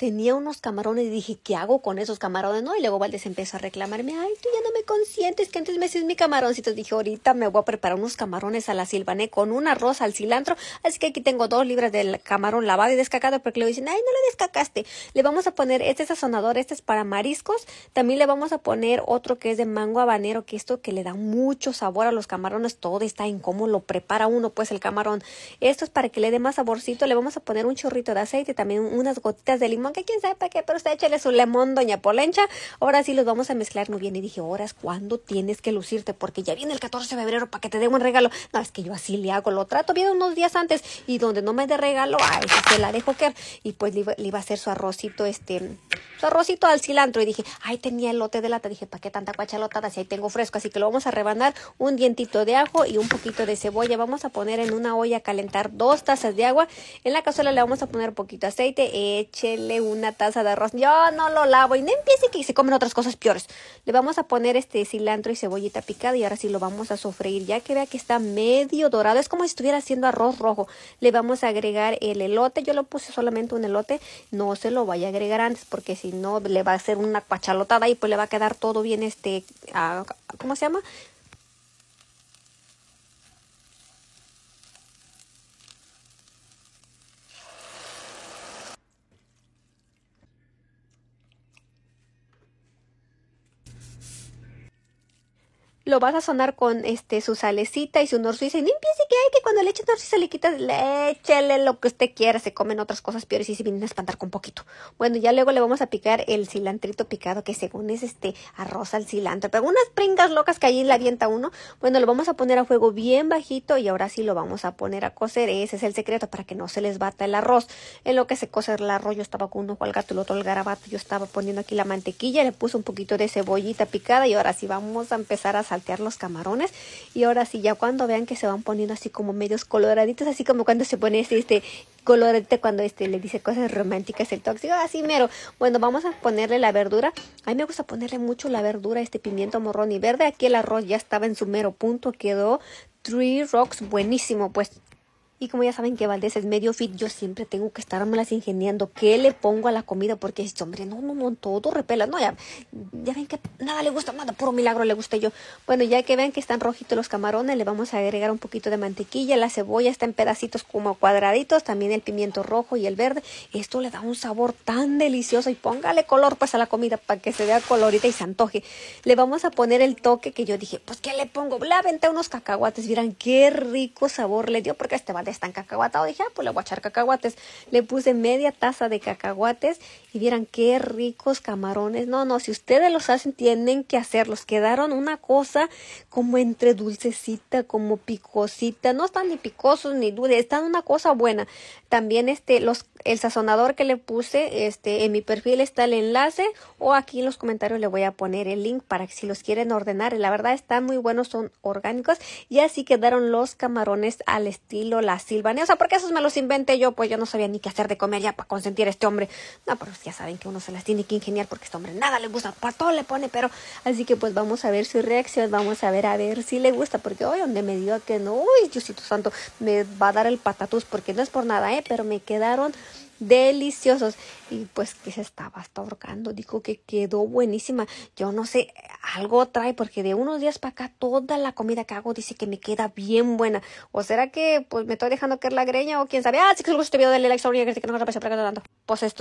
tenía unos camarones y dije, ¿qué hago con esos camarones? No, y luego Valdez empezó a reclamarme, ay, tú ya no me consientes, que antes me hacías mi camaroncito. Dije, ahorita me voy a preparar unos camarones a la silvané con un arroz al cilantro. Así que aquí tengo dos libras de camarón lavado y descacado, porque le dicen, ay, no le descacaste. Le vamos a poner, este sazonador, este es para mariscos. También le vamos a poner otro que es de mango habanero, que esto que le da mucho sabor a los camarones, todo está en cómo lo prepara uno, pues el camarón. Esto es para que le dé más saborcito. Le vamos a poner un chorrito de aceite, también unas gotitas de limón que quién sabe para qué, pero usted échale su limón, doña Polencha. Ahora sí los vamos a mezclar muy bien. Y dije, horas, ¿cuándo tienes que lucirte? Porque ya viene el 14 de febrero para que te dé un regalo. No, es que yo así le hago, lo trato bien unos días antes y donde no me dé regalo, ay, se la dejo que. Y pues le iba a hacer su arrocito, este su pues, arrocito al cilantro. Y dije, ay, tenía el elote de lata. Dije, ¿para qué tanta cuachalotada si ahí tengo fresco? Así que lo vamos a rebanar un dientito de ajo y un poquito de cebolla. Vamos a poner en una olla a calentar dos tazas de agua. En la cazuela le vamos a poner poquito aceite. Échele una taza de arroz. Yo no lo lavo y no empiece que se comen otras cosas peores. Le vamos a poner este cilantro y cebollita picada y ahora sí lo vamos a sofreír. Ya que vea que está medio dorado, es como si estuviera haciendo arroz rojo. Le vamos a agregar el elote. Yo lo puse solamente un elote. No se lo vaya a agregar antes porque que si no le va a hacer una cuachalotada y pues le va a quedar todo bien este, a, ¿cómo se llama? lo vas a sonar con este su salecita y su norcisa Y ni que hay que cuando le eches se le quitas, le lo que usted quiera. Se comen otras cosas peores y se vienen a espantar con poquito. Bueno, ya luego le vamos a picar el cilantrito picado que según es este arroz al cilantro. Pero unas pringas locas que allí la avienta uno. Bueno, lo vamos a poner a fuego bien bajito y ahora sí lo vamos a poner a cocer. Ese es el secreto para que no se les bata el arroz. En lo que se cose el arroz, yo estaba con uno al gato, el otro el garabato. Yo estaba poniendo aquí la mantequilla, le puse un poquito de cebollita picada y ahora sí vamos a empezar a saltar los camarones y ahora sí, ya cuando vean que se van poniendo así como medios coloraditos, así como cuando se pone este, este coloradito cuando este le dice cosas románticas el tóxico, así mero. Bueno, vamos a ponerle la verdura. A mí me gusta ponerle mucho la verdura, este pimiento morrón y verde. Aquí el arroz ya estaba en su mero punto, quedó Three Rocks buenísimo, pues y como ya saben que Valdés es medio fit, yo siempre tengo que estarme las ingeniando. ¿Qué le pongo a la comida? Porque este hombre, no, no, no, todo repela. No, ya, ven que nada le gusta, nada, puro milagro le gusta yo. Bueno, ya que ven que están rojitos los camarones, le vamos a agregar un poquito de mantequilla. La cebolla está en pedacitos como cuadraditos. También el pimiento rojo y el verde. Esto le da un sabor tan delicioso. Y póngale color pues a la comida para que se vea colorita y se antoje. Le vamos a poner el toque que yo dije, pues ¿qué le pongo? Le aventé unos cacahuates. Miran qué rico sabor le dio porque este Valdez están cacahuatados. Dije, ah, pues le voy a echar cacahuates. Le puse media taza de cacahuates y vieran qué ricos camarones. No, no, si ustedes los hacen, tienen que hacerlos. Quedaron una cosa como entre dulcecita, como picosita. No están ni picosos ni dulces, están una cosa buena. También este, los, el sazonador que le puse, este, en mi perfil está el enlace o aquí en los comentarios le voy a poner el link para que si los quieren ordenar. La verdad están muy buenos, son orgánicos y así quedaron los camarones al estilo la Silvaneosa, O sea, porque esos me los inventé yo, pues yo no sabía ni qué hacer de comer ya para consentir a este hombre. No, pero ya saben que uno se las tiene que ingeniar porque este hombre nada le gusta, para todo le pone, pero así que pues vamos a ver su reacción, vamos a ver a ver si le gusta, porque hoy donde me diga que no, uy, Diosito Santo, me va a dar el patatús, porque no es por nada, ¿eh? Pero me quedaron deliciosos. Y pues que se estaba hasta ahorcando, dijo que quedó buenísima. Yo no sé, algo trae, porque de unos días para acá toda la comida que hago dice que me queda bien buena. ¿O será que pues me estoy dejando caer la greña o quién sabe? Ah, si sí que les gustó este video, Dale like, sobre que no se la tanto Pues esto.